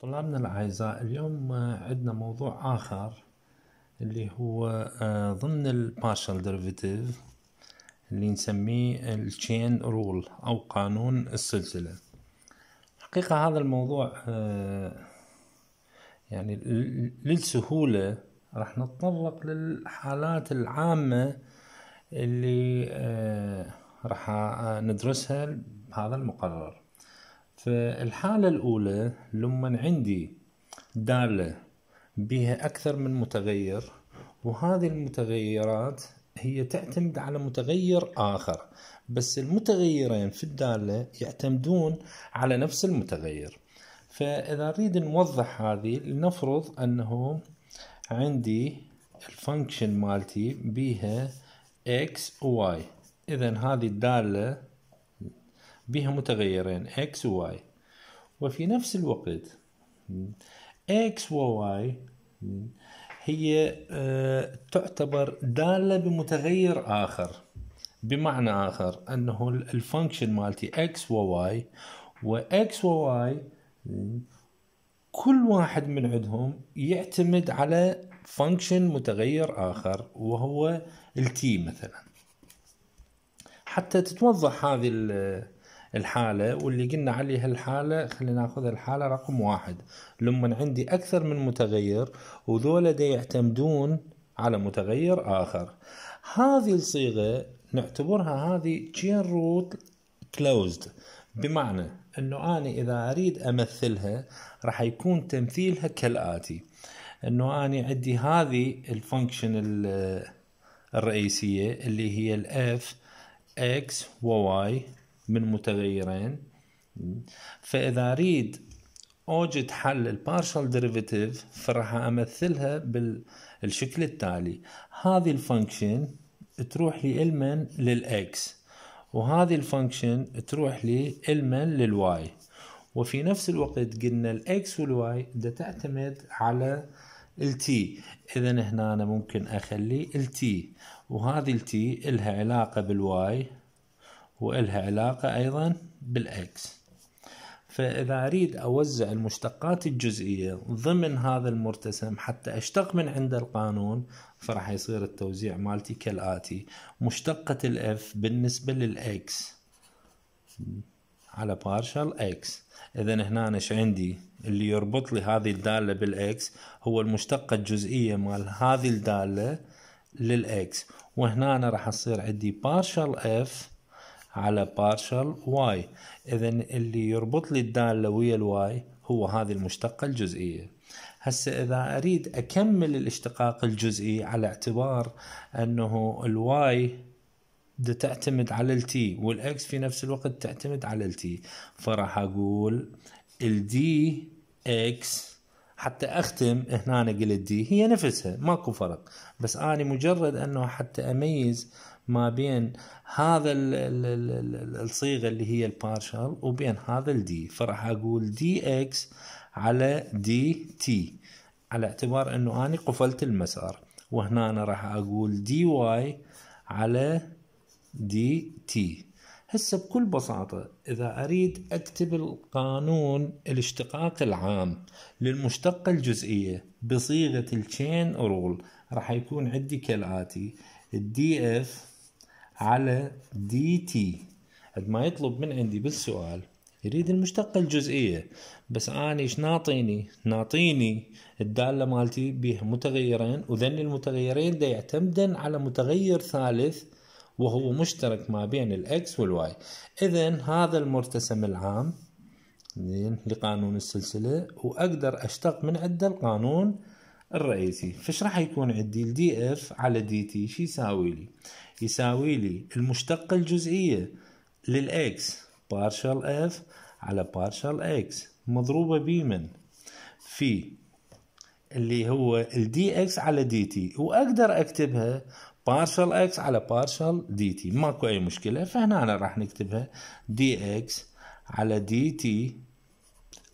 طلابنا الأعزاء اليوم آه، عندنا موضوع آخر اللي هو آه، ضمن البارشال ديريفيتيف اللي نسميه التشين رول أو قانون السلسلة حقيقة هذا الموضوع آه، يعني للسهولة راح نتطرق للحالات العامة اللي راح ندرسها بهذا المقرر فالحالة الأولى لما عندي دالة بها أكثر من متغير وهذه المتغيرات هي تعتمد على متغير آخر بس المتغيرين في الدالة يعتمدون على نفس المتغير فإذا أريد نوضح هذه لنفرض أنه عندي الفانكشن مالتي بيها x و y إذا هذه الدالة بها متغيرين x و y وفي نفس الوقت x و y هي آه، تعتبر دالة بمتغير آخر بمعنى آخر أنه الفانكشن مالتي x و y و x و y كل واحد من عندهم يعتمد على فانكشن متغير آخر وهو التي مثلا حتى تتوضح هذه الحالة واللي قلنا عليها الحالة خلينا ناخذ الحالة رقم واحد لما عندي أكثر من متغير وذولا دا يعتمدون على متغير آخر هذه الصيغة نعتبرها هذه chain root closed بمعنى انه انا اذا اريد امثلها راح يكون تمثيلها كالاتي انه انا عندي هذه الفانكشن الرئيسيه اللي هي الاف اكس وواي من متغيرين فإذا أريد أوجد حل البارشال ديريفيتيف فراح أمثلها بالشكل التالي هذه الفانكشن تروح لي المن للإكس وهذه الفانكشن تروح لي المن للواي وفي نفس الوقت قلنا الاكس والواي ده تعتمد على التي اذا هنا أنا ممكن اخلي التي وهذه التي لها علاقه بالواي وإلها علاقة أيضا بالإكس فإذا أريد أوزع المشتقات الجزئية ضمن هذا المرتسم حتى أشتق من عند القانون فراح يصير التوزيع مالتي كالآتي مشتقة الإف بالنسبة للإكس على بارشل إكس إذا هنا أنا عندي اللي يربط لي هذه الدالة بالإكس هو المشتقة الجزئية مال هذه الدالة للإكس وهنا أنا راح أصير عندي بارشل إف على partial واي اذا اللي يربط لي الداله ويا الواي هو هذه المشتقه الجزئيه هسه اذا اريد اكمل الاشتقاق الجزئي على اعتبار انه الواي تعتمد على التي والاكس في نفس الوقت تعتمد على التي فراح اقول الدي اكس حتى اختم هنا قلت دي هي نفسها ماكو فرق بس اني مجرد انه حتى اميز ما بين هذا الصيغه اللي هي البارشال وبين هذا الدي فراح اقول دي اكس على دي تي على اعتبار انه انا قفلت المسار وهنا انا راح اقول دي واي على دي تي هسه بكل بساطة إذا أريد أكتب القانون الاشتقاق العام للمشتقة الجزئية بصيغة التشين رول راح يكون عندي كالآتي الدي اف على دي تي ما يطلب من عندي بالسؤال يريد المشتقة الجزئية بس أنا إيش ناطيني ناطيني الدالة مالتي بها متغيرين وذن المتغيرين ده يعتمدن على متغير ثالث وهو مشترك ما بين الإكس والواي إذا هذا المرتسم العام لقانون السلسلة وأقدر أشتق من عده القانون الرئيسي فاش راح يكون عندي الدي اف على دي تي شو يساوي لي يساوي لي المشتقة الجزئية للاكس بارشال اف على بارشال اكس مضروبة بمن في اللي هو الدي اكس على دي تي واقدر اكتبها بارشال اكس على بارشال دي تي ماكو اي مشكله فهنا أنا راح نكتبها دي اكس على دي تي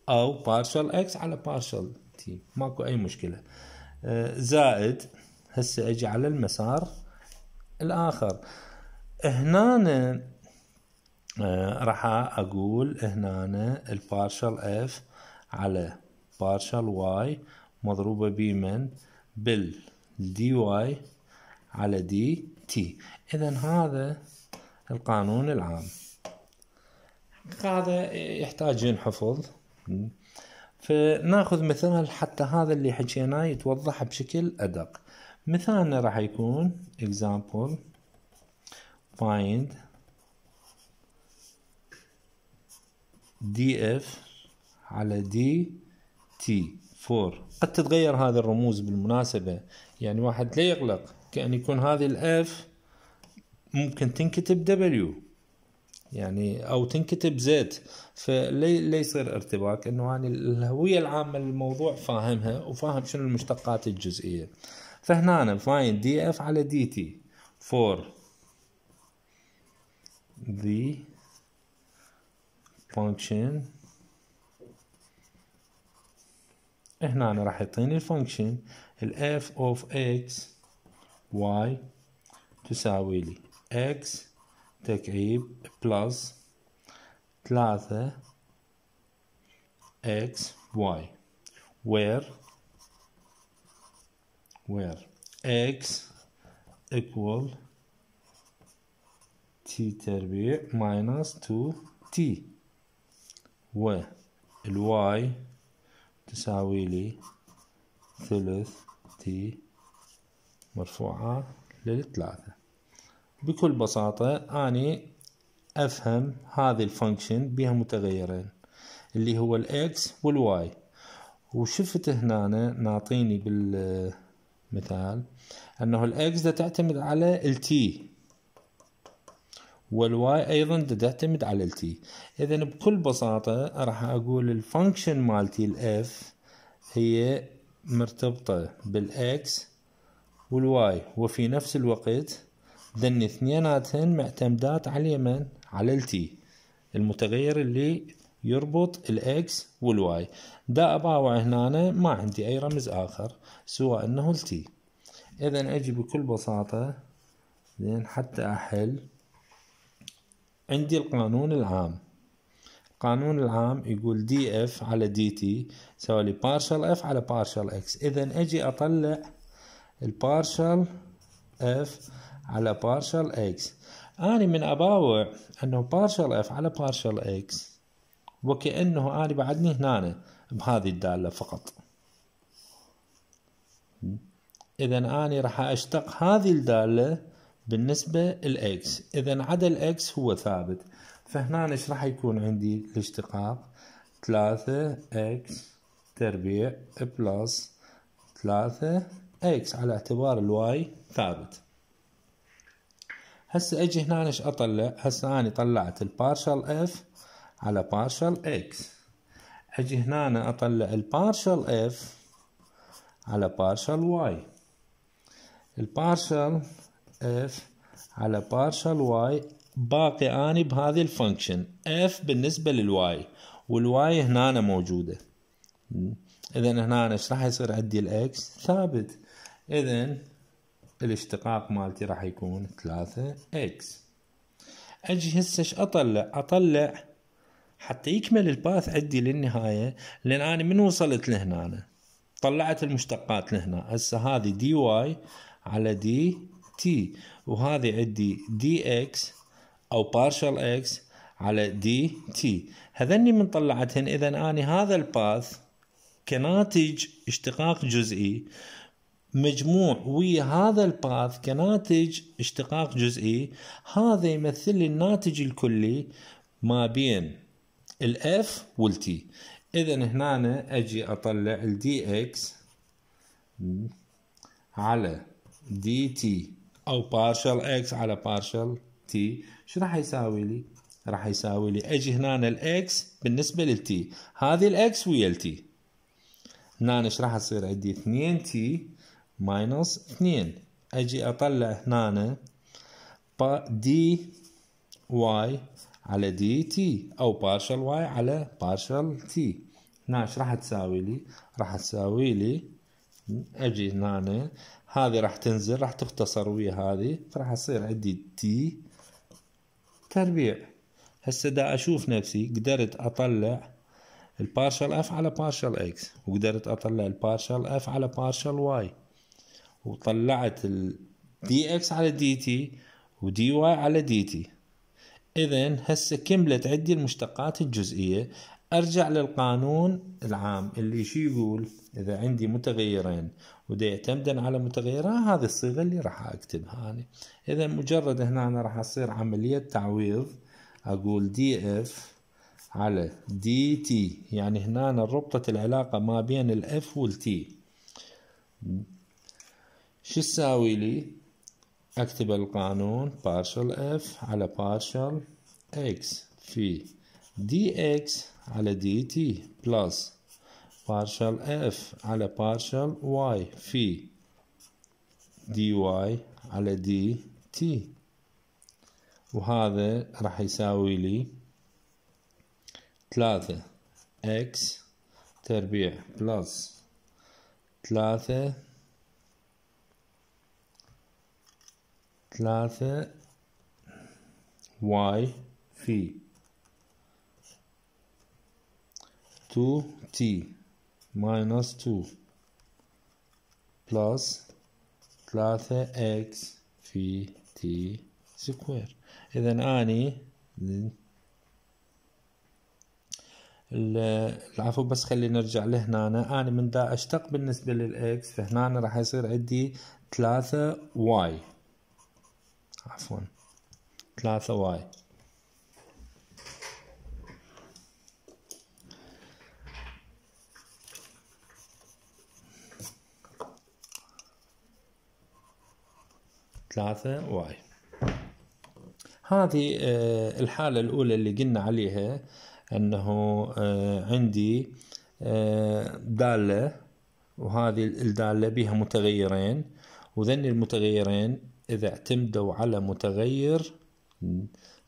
او بارشال اكس على بارشال تحتي ماكو اي مشكله آه، زائد هسه اجي على المسار الاخر هنا آه، راح اقول هنا البارشل اف على بارشل واي مضروبه بمن بالدي واي على دي تي اذا هذا القانون العام هذا يحتاج ينحفظ فناخذ مثال حتى هذا اللي حكيناه يتوضح بشكل أدق مثالنا راح يكون example find df على dt 4 قد تتغير هذا الرموز بالمناسبة يعني واحد لا يقلق كأن يكون هذه الاف ممكن تنكتب W يعني او تنكتب زيت فلي يصير ارتباك انه يعني الهويه العامه للموضوع فاهمها وفاهم شنو المشتقات الجزئيه فهنا أنا فاين دي اف على دي تي فور دي فانكشن هنا أنا راح يعطيني الفانكشن الاف اوف اكس واي تساوي لي اكس تكعيب بلس ثلاثة اكس واي where where x equal t تربيع minus 2t و الواي تساوي لي ثلث t مرفوعة للثلاثة بكل بساطة أني أفهم هذه الفانكشن بها متغيرين اللي هو الإكس والواي وشفت هنا نعطيني بالمثال أنه الإكس ده تعتمد على التي والواي ايضا تعتمد على التي اذا بكل بساطه راح اقول الفانكشن مالتي الاف هي مرتبطه بالاكس والواي وفي نفس الوقت ذني اثنيناتهن معتمدات على اليمن على التي المتغير اللي يربط الاكس والواي دا اباوع هنا ما عندي اي رمز اخر سوى انه التي اذا اجي بكل بساطة زين حتى احل عندي القانون العام القانون العام يقول دي اف على دي تي سوالي بارشل اف على بارشل اكس اذا اجي اطلع البارشل اف على partial x أنا من أباوع أنه partial f على partial x وكأنه أنا بعدني هنا بهذه الدالة فقط إذا أنا راح أشتق هذه الدالة بالنسبة للإكس إذا عدد الإكس هو ثابت فهنا إيش راح يكون عندي الاشتقاق ثلاثة إكس تربيع بلس ثلاثة إكس على اعتبار الواي ثابت هسه اجي هنا اطلع هسه اني طلعت البارشل اف على بارشل اكس اجي هنا اطلع البارشل اف على بارشل واي البارشل اف على بارشل واي باقي اني بهذه الفانكشن اف بالنسبه للواي والواي هنا موجوده اذا هنا ايش راح يصير عندي الاكس ثابت اذا الاشتقاق مالتي راح يكون ثلاثة اكس اجي هسه اش اطلع اطلع حتى يكمل الباث عندي للنهاية لان انا من وصلت لهنا أنا. طلعت المشتقات لهنا هسه هذه دي واي على دي تي وهذه عندي دي اكس او بارشل اكس على دي تي هذني من طلعتهن اذا اني هذا الباث كناتج اشتقاق جزئي مجموع ويا هذا الباث كناتج اشتقاق جزئي هذا يمثل لي الناتج الكلي ما بين الاف والتي اذا هنا اجي اطلع الدي اكس على دي تي او بارشل اكس على بارشل تي شو راح يساوي لي راح يساوي لي اجي هنا الاكس بالنسبه للتي هذه الاكس ويا التي هنا ايش راح يصير عندي 2 تي ماينص 2 اجي اطلع هنا دي واي على دي تي او بارشل واي على بارشل تي هنا ايش راح تساوي لي راح تساوي لي اجي هنا هذه راح تنزل راح تختصر ويا هذه فراح يصير عندي تي تربيع هسه دا اشوف نفسي قدرت اطلع البارشل اف على بارشل اكس وقدرت اطلع البارشل اف على بارشل واي وطلعت الدي اكس على دي تي ودي واي على دي تي اذا هسه كملت عندي المشتقات الجزئيه ارجع للقانون العام اللي شو يقول اذا عندي متغيرين ودي يعتمدا على متغيرين آه، هذه الصيغه اللي راح اكتبها انا اذا مجرد هنا انا راح اصير عمليه تعويض اقول دي اف على دي تي يعني هنا ربطت العلاقه ما بين الاف والتي شو تساوي لي اكتب القانون partial f على partial x في dx على dt plus partial f على partial y في dy على dt وهذا راح يساوي لي ثلاثة x تربيع بلس ثلاثة ثلاثة واي في تو تي ماينس تو بلس ثلاثة اكس في تي سكوير اذا اني العفو بس خلي نرجع لهنا أنا, أنا من دا أشتق بالنسبة للإكس فهنا راح يصير عندي ثلاثة واي عفوا ثلاثة واي ثلاثة واي هذه آه، الحالة الأولى اللي قلنا عليها أنه آه، عندي آه، دالة وهذه الدالة بها متغيرين وذن المتغيرين إذا اعتمدوا على متغير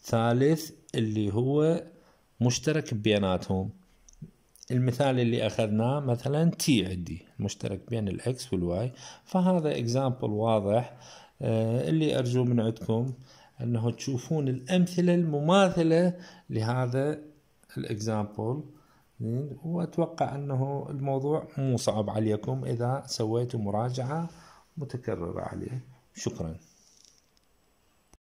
ثالث اللي هو مشترك بيناتهم المثال اللي أخذناه مثلا تي عندي مشترك بين الإكس والواي فهذا إكزامبل واضح آه، اللي أرجو من عندكم أنه تشوفون الأمثلة المماثلة لهذا الإكزامبل وأتوقع أنه الموضوع مو صعب عليكم إذا سويتوا مراجعة متكررة عليه شكراً